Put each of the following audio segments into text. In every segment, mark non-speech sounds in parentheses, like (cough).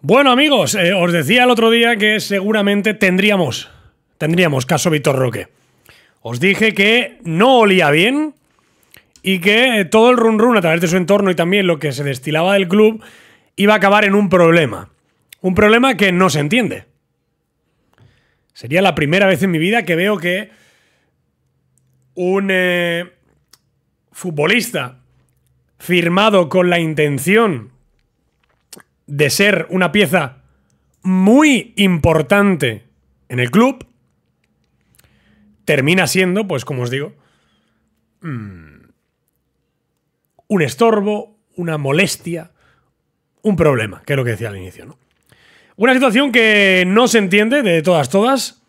Bueno amigos, eh, os decía el otro día que seguramente tendríamos, tendríamos caso Víctor Roque. Os dije que no olía bien y que eh, todo el run run a través de su entorno y también lo que se destilaba del club iba a acabar en un problema. Un problema que no se entiende. Sería la primera vez en mi vida que veo que un eh, futbolista firmado con la intención de ser una pieza muy importante en el club, termina siendo, pues como os digo, mm, un estorbo, una molestia, un problema, que es lo que decía al inicio. ¿no? Una situación que no se entiende de todas, todas,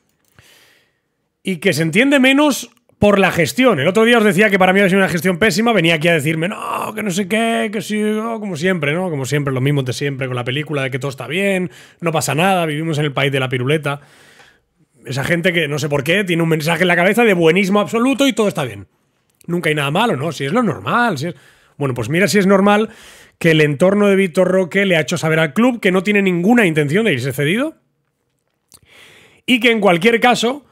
y que se entiende menos por la gestión. El otro día os decía que para mí ha sido una gestión pésima, venía aquí a decirme, no, que no sé qué, que sí, como siempre, ¿no? Como siempre, lo mismo de siempre, con la película de que todo está bien, no pasa nada, vivimos en el país de la piruleta. Esa gente que no sé por qué tiene un mensaje en la cabeza de buenismo absoluto y todo está bien. Nunca hay nada malo, ¿no? Si es lo normal, si es... Bueno, pues mira si es normal que el entorno de Víctor Roque le ha hecho saber al club que no tiene ninguna intención de irse cedido y que en cualquier caso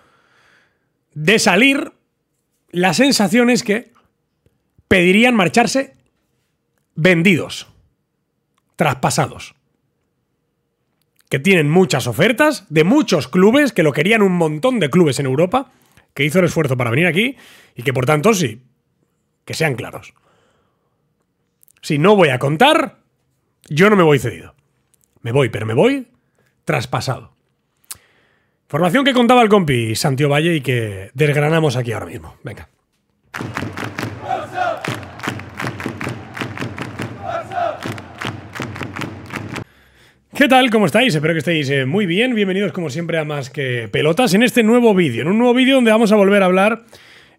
de salir la sensación es que pedirían marcharse vendidos, traspasados. Que tienen muchas ofertas de muchos clubes, que lo querían un montón de clubes en Europa, que hizo el esfuerzo para venir aquí y que por tanto sí, que sean claros. Si no voy a contar, yo no me voy cedido. Me voy, pero me voy traspasado. Formación que contaba el compi Santiago Valle y que desgranamos aquí ahora mismo. Venga. ¿Qué tal? ¿Cómo estáis? Espero que estéis eh, muy bien. Bienvenidos como siempre a Más que Pelotas en este nuevo vídeo. En un nuevo vídeo donde vamos a volver a hablar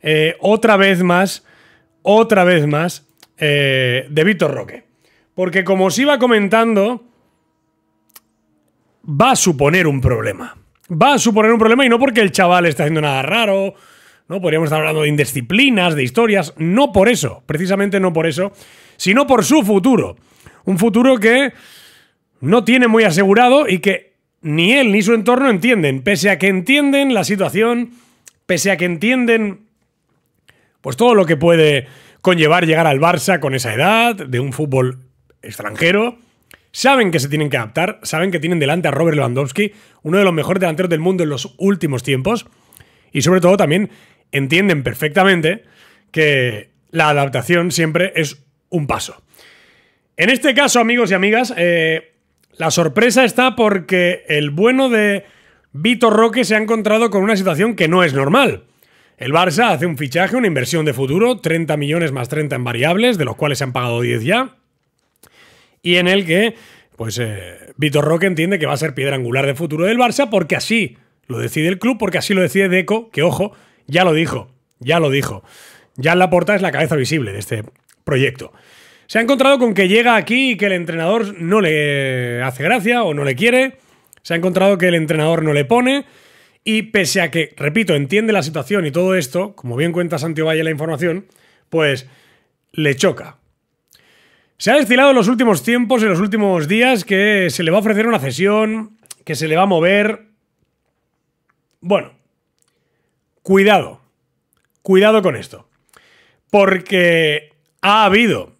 eh, otra vez más, otra vez más, eh, de Víctor Roque. Porque como os iba comentando, va a suponer un problema va a suponer un problema y no porque el chaval esté haciendo nada raro, ¿no? Podríamos estar hablando de indisciplinas, de historias, no por eso, precisamente no por eso, sino por su futuro. Un futuro que no tiene muy asegurado y que ni él ni su entorno entienden, pese a que entienden la situación, pese a que entienden pues todo lo que puede conllevar llegar al Barça con esa edad, de un fútbol extranjero, Saben que se tienen que adaptar, saben que tienen delante a Robert Lewandowski, uno de los mejores delanteros del mundo en los últimos tiempos, y sobre todo también entienden perfectamente que la adaptación siempre es un paso. En este caso, amigos y amigas, eh, la sorpresa está porque el bueno de Vitor Roque se ha encontrado con una situación que no es normal. El Barça hace un fichaje, una inversión de futuro, 30 millones más 30 en variables, de los cuales se han pagado 10 ya y en el que pues, eh, Vitor Roque entiende que va a ser piedra angular de futuro del Barça porque así lo decide el club, porque así lo decide Deco, que ojo, ya lo dijo, ya lo dijo. Ya la porta es la cabeza visible de este proyecto. Se ha encontrado con que llega aquí y que el entrenador no le hace gracia o no le quiere. Se ha encontrado que el entrenador no le pone. Y pese a que, repito, entiende la situación y todo esto, como bien cuenta Santiago Valle la información, pues le choca. Se ha destilado en los últimos tiempos, en los últimos días, que se le va a ofrecer una cesión, que se le va a mover. Bueno, cuidado, cuidado con esto. Porque ha habido,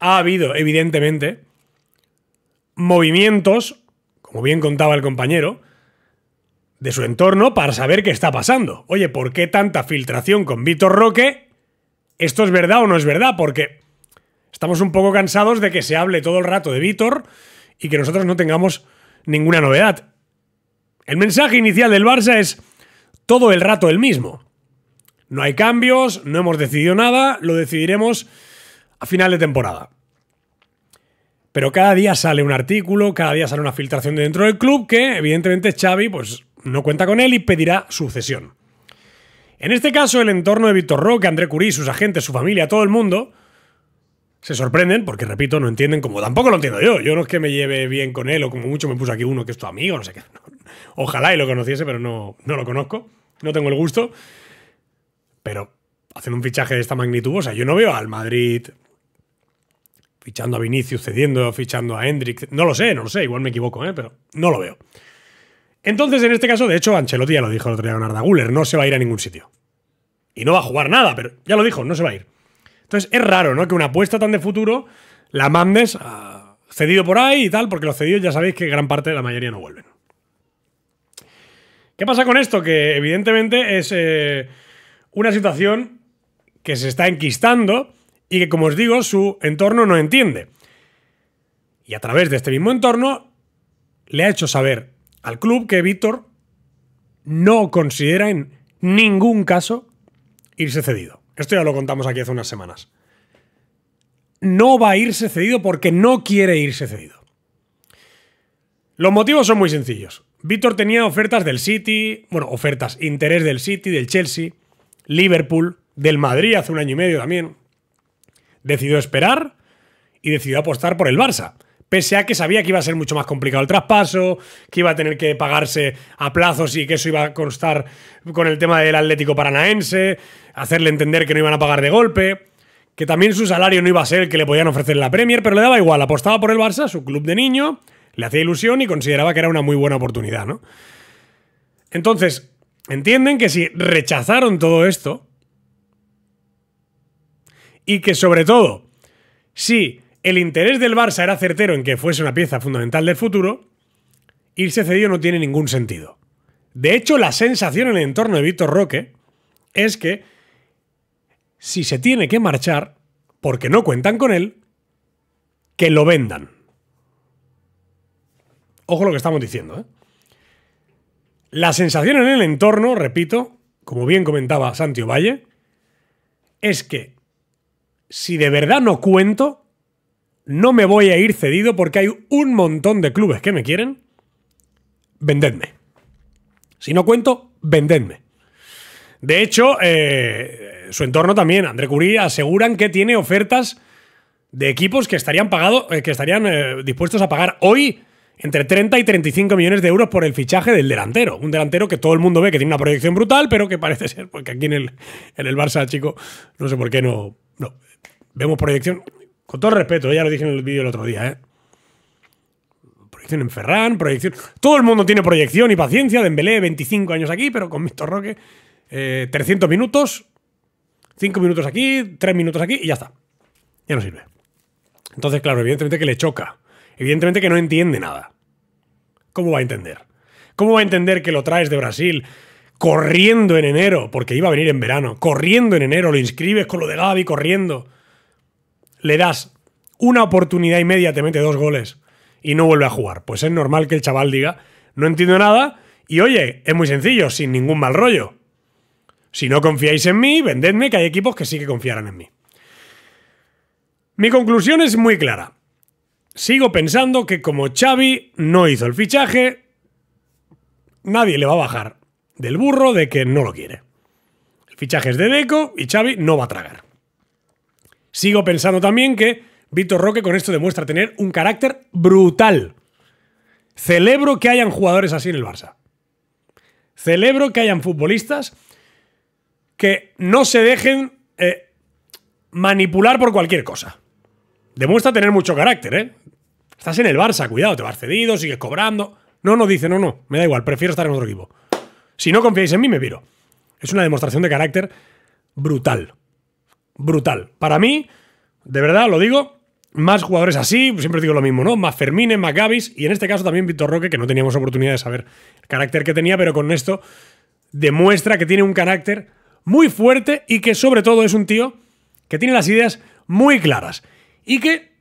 ha habido, evidentemente, movimientos, como bien contaba el compañero, de su entorno para saber qué está pasando. Oye, ¿por qué tanta filtración con Vitor Roque? ¿Esto es verdad o no es verdad? Porque Estamos un poco cansados de que se hable todo el rato de Vítor y que nosotros no tengamos ninguna novedad. El mensaje inicial del Barça es todo el rato el mismo. No hay cambios, no hemos decidido nada, lo decidiremos a final de temporada. Pero cada día sale un artículo, cada día sale una filtración de dentro del club que evidentemente Xavi pues no cuenta con él y pedirá sucesión. En este caso el entorno de Víctor Roque, André Curí, sus agentes, su familia, todo el mundo se sorprenden porque, repito, no entienden como tampoco lo entiendo yo. Yo no es que me lleve bien con él o como mucho me puso aquí uno que es tu amigo, no sé qué. (laughs) Ojalá y lo conociese, pero no, no lo conozco. No tengo el gusto. Pero hacen un fichaje de esta magnitud, o sea, yo no veo al Madrid fichando a Vinicius, cediendo, fichando a Hendrik. No lo sé, no lo sé, igual me equivoco, ¿eh? pero no lo veo. Entonces, en este caso, de hecho, Ancelotti ya lo dijo el otro día Guller, no se va a ir a ningún sitio. Y no va a jugar nada, pero ya lo dijo, no se va a ir. Entonces es raro, ¿no? Que una apuesta tan de futuro la mandes ah, cedido por ahí y tal, porque los cedidos ya sabéis que gran parte de la mayoría no vuelven. ¿Qué pasa con esto? Que evidentemente es eh, una situación que se está enquistando y que, como os digo, su entorno no entiende. Y a través de este mismo entorno le ha hecho saber al club que Víctor no considera en ningún caso irse cedido. Esto ya lo contamos aquí hace unas semanas. No va a irse cedido porque no quiere irse cedido. Los motivos son muy sencillos. Víctor tenía ofertas del City, bueno, ofertas, interés del City, del Chelsea, Liverpool, del Madrid hace un año y medio también. Decidió esperar y decidió apostar por el Barça. Pese a que sabía que iba a ser mucho más complicado el traspaso, que iba a tener que pagarse a plazos y que eso iba a constar con el tema del Atlético Paranaense, hacerle entender que no iban a pagar de golpe, que también su salario no iba a ser el que le podían ofrecer en la Premier, pero le daba igual, apostaba por el Barça, su club de niño, le hacía ilusión y consideraba que era una muy buena oportunidad, ¿no? Entonces, entienden que si rechazaron todo esto, y que sobre todo, si el interés del Barça era certero en que fuese una pieza fundamental del futuro, irse cedido no tiene ningún sentido. De hecho, la sensación en el entorno de Víctor Roque es que si se tiene que marchar, porque no cuentan con él, que lo vendan. Ojo lo que estamos diciendo. ¿eh? La sensación en el entorno, repito, como bien comentaba Santio Valle, es que si de verdad no cuento, no me voy a ir cedido porque hay un montón de clubes que me quieren, vendedme. Si no cuento, vendedme. De hecho, eh, su entorno también, André Curía, aseguran que tiene ofertas de equipos que estarían, pagados, eh, que estarían eh, dispuestos a pagar hoy entre 30 y 35 millones de euros por el fichaje del delantero. Un delantero que todo el mundo ve que tiene una proyección brutal, pero que parece (laughs) ser, porque aquí en el, el Barça, chico, no sé por qué no. no. Vemos proyección, con todo respeto, ya lo dije en el vídeo el otro día, ¿eh? Proyección en Ferran, proyección. Todo el mundo tiene proyección y paciencia. Dembélé, 25 años aquí, pero con Víctor Roque, 300 eh, minutos, 5 minutos aquí, 3 minutos aquí y ya está. Ya no sirve. Entonces, claro, evidentemente que le choca. Evidentemente que no entiende nada. ¿Cómo va a entender? ¿Cómo va a entender que lo traes de Brasil corriendo en enero, porque iba a venir en verano, corriendo en enero, lo inscribes con lo de Gaby corriendo? le das una oportunidad inmediatamente te mete dos goles y no vuelve a jugar. Pues es normal que el chaval diga, no entiendo nada y oye, es muy sencillo, sin ningún mal rollo. Si no confiáis en mí, vendedme que hay equipos que sí que confiarán en mí. Mi conclusión es muy clara. Sigo pensando que como Xavi no hizo el fichaje, nadie le va a bajar del burro de que no lo quiere. El fichaje es de Deco y Xavi no va a tragar. Sigo pensando también que Víctor Roque con esto demuestra tener un carácter brutal. Celebro que hayan jugadores así en el Barça. Celebro que hayan futbolistas que no se dejen eh, manipular por cualquier cosa. Demuestra tener mucho carácter, ¿eh? Estás en el Barça, cuidado, te vas cedido, sigues cobrando. No, no, dice, no, no, me da igual, prefiero estar en otro equipo. Si no confiáis en mí, me piro. Es una demostración de carácter brutal brutal. Para mí, de verdad lo digo, más jugadores así, siempre digo lo mismo, ¿no? Más Fermín, más Gavis y en este caso también Víctor Roque, que no teníamos oportunidad de saber el carácter que tenía, pero con esto demuestra que tiene un carácter muy fuerte y que sobre todo es un tío que tiene las ideas muy claras y que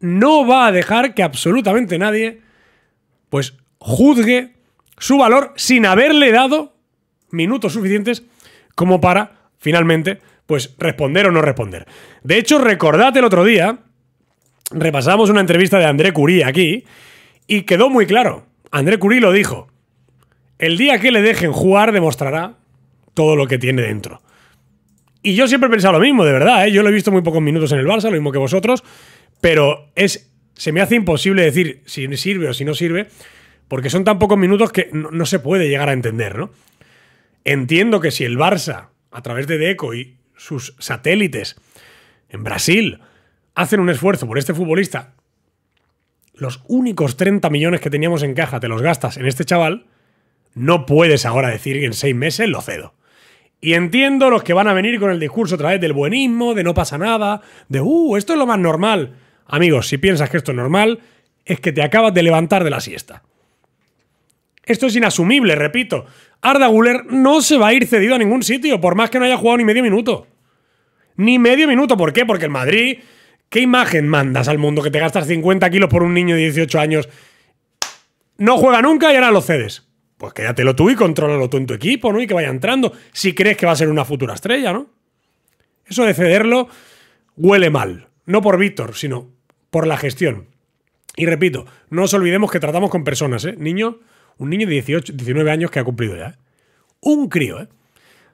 no va a dejar que absolutamente nadie pues juzgue su valor sin haberle dado minutos suficientes como para finalmente pues responder o no responder. De hecho, recordad el otro día, repasamos una entrevista de André Curí aquí, y quedó muy claro. André Curí lo dijo. El día que le dejen jugar demostrará todo lo que tiene dentro. Y yo siempre he pensado lo mismo, de verdad, ¿eh? yo lo he visto muy pocos minutos en el Barça, lo mismo que vosotros, pero es, se me hace imposible decir si sirve o si no sirve, porque son tan pocos minutos que no, no se puede llegar a entender, ¿no? Entiendo que si el Barça, a través de Deco y sus satélites en Brasil hacen un esfuerzo por este futbolista, los únicos 30 millones que teníamos en caja te los gastas en este chaval, no puedes ahora decir que en seis meses lo cedo. Y entiendo los que van a venir con el discurso otra vez del buenismo, de no pasa nada, de, uh, esto es lo más normal. Amigos, si piensas que esto es normal, es que te acabas de levantar de la siesta. Esto es inasumible, repito. Arda Guller no se va a ir cedido a ningún sitio, por más que no haya jugado ni medio minuto. Ni medio minuto. ¿Por qué? Porque en Madrid, ¿qué imagen mandas al mundo que te gastas 50 kilos por un niño de 18 años? No juega nunca y ahora lo cedes. Pues quédatelo tú y contrólalo tú en tu equipo, ¿no? Y que vaya entrando. Si crees que va a ser una futura estrella, ¿no? Eso de cederlo huele mal. No por Víctor, sino por la gestión. Y repito, no os olvidemos que tratamos con personas, ¿eh? Niño, un niño de 18, 19 años que ha cumplido ya. ¿eh? Un crío, ¿eh?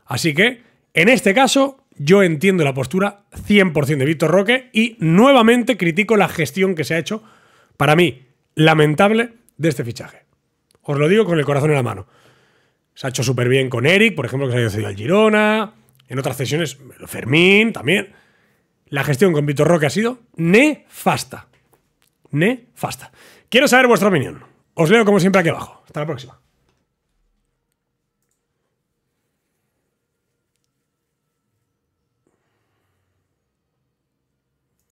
Así que, en este caso, yo entiendo la postura 100% de Víctor Roque y nuevamente critico la gestión que se ha hecho, para mí, lamentable de este fichaje. Os lo digo con el corazón en la mano. Se ha hecho súper bien con Eric, por ejemplo, que se ha ido al Girona, en otras sesiones Fermín también. La gestión con Víctor Roque ha sido nefasta. Nefasta. Quiero saber vuestra opinión. Os leo como siempre aquí abajo. Hasta la próxima.